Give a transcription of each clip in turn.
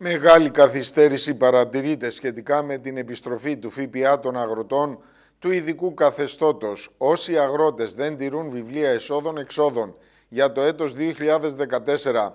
Μεγάλη καθυστέρηση παρατηρείται σχετικά με την επιστροφή του ΦΠΑ των αγροτών του ειδικού καθεστώτος. Όσοι αγρότες δεν τηρούν βιβλία εσόδων-εξόδων για το έτος 2014,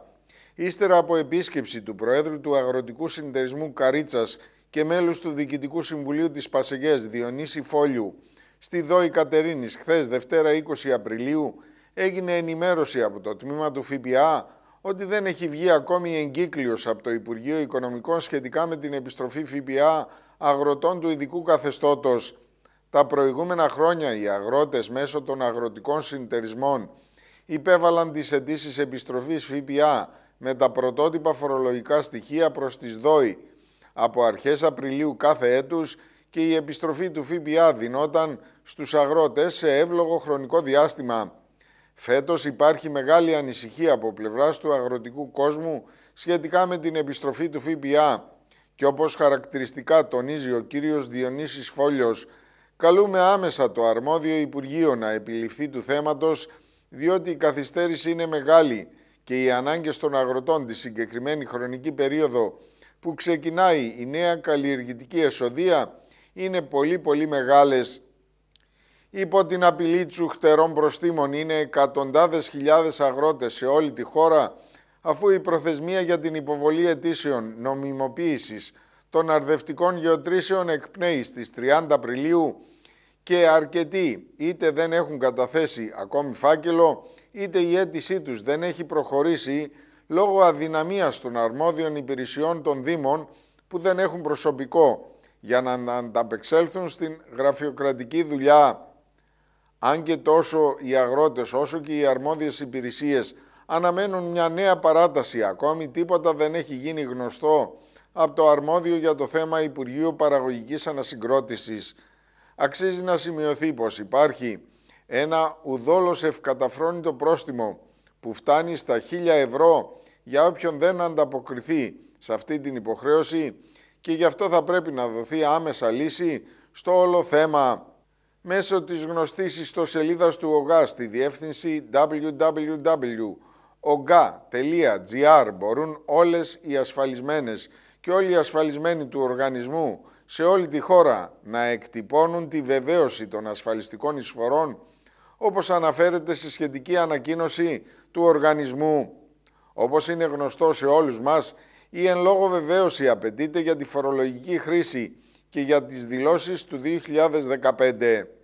ύστερα από επίσκεψη του Προέδρου του Αγροτικού Συνεταιρισμού Καρίτσας και μέλους του Διοικητικού Συμβουλίου της Πασεγές Διονύση Φόλιου, στη ΔΟΗ Κατερίνης χθες Δευτέρα 20 Απριλίου, έγινε ενημέρωση από το τμήμα του ΦΠΑ ότι δεν έχει βγει ακόμη εγκύκλιος από το Υπουργείο Οικονομικών σχετικά με την επιστροφή ΦΠΑ αγροτών του ειδικού καθεστώτος. Τα προηγούμενα χρόνια οι αγρότες μέσω των αγροτικών συνεταιρισμών υπέβαλαν τις αιτήσεις επιστροφής ΦΠΑ με τα πρωτότυπα φορολογικά στοιχεία προς τις ΔΟΗ από αρχές Απριλίου κάθε έτους και η επιστροφή του ΦΠΑ δινόταν στους αγρότες σε εύλογο χρονικό διάστημα. Φέτος υπάρχει μεγάλη ανησυχία από πλευράς του αγροτικού κόσμου σχετικά με την επιστροφή του ΦΠΑ και όπως χαρακτηριστικά τονίζει ο κύριος Διονύσης Φόλιος, καλούμε άμεσα το αρμόδιο Υπουργείο να επιληφθεί του θέματος διότι η καθυστέρηση είναι μεγάλη και οι ανάγκες των αγροτών τη συγκεκριμένη χρονική περίοδο που ξεκινάει η νέα καλλιεργητική εσοδεία είναι πολύ πολύ μεγάλες Υπό την απειλή τσουχτερών προστήμων είναι εκατοντάδες χιλιάδες αγρότες σε όλη τη χώρα, αφού η προθεσμία για την υποβολή αιτήσεων νομιμοποίησης των αρδευτικών γεωτρήσεων εκπνέει στις 30 Απριλίου και αρκετοί είτε δεν έχουν καταθέσει ακόμη φάκελο, είτε η αίτησή τους δεν έχει προχωρήσει λόγω αδυναμίας των αρμόδιων υπηρεσιών των Δήμων που δεν έχουν προσωπικό για να ανταπεξέλθουν στην γραφειοκρατική δουλειά. Αν και τόσο οι αγρότες όσο και οι αρμόδιες υπηρεσίες αναμένουν μια νέα παράταση, ακόμη τίποτα δεν έχει γίνει γνωστό από το αρμόδιο για το θέμα Υπουργείου Παραγωγικής Ανασυγκρότησης. Αξίζει να σημειωθεί πως υπάρχει ένα ουδόλως ευκαταφρόνητο πρόστιμο που φτάνει στα 1000 ευρώ για όποιον δεν ανταποκριθεί σε αυτή την υποχρέωση και γι' αυτό θα πρέπει να δοθεί άμεσα λύση στο όλο θέμα μέσω της γνωστής ιστοσελίδας του ΟΓΑ στη διεύθυνση www.oga.gr μπορούν όλες οι ασφαλισμένες και όλοι οι ασφαλισμένοι του οργανισμού σε όλη τη χώρα να εκτυπώνουν τη βεβαίωση των ασφαλιστικών εισφορών όπως αναφέρεται στη σχετική ανακοίνωση του οργανισμού. Όπως είναι γνωστό σε όλους μας, η εν λόγω βεβαίωση απαιτείται για τη φορολογική χρήση και για τις δηλώσεις του 2015.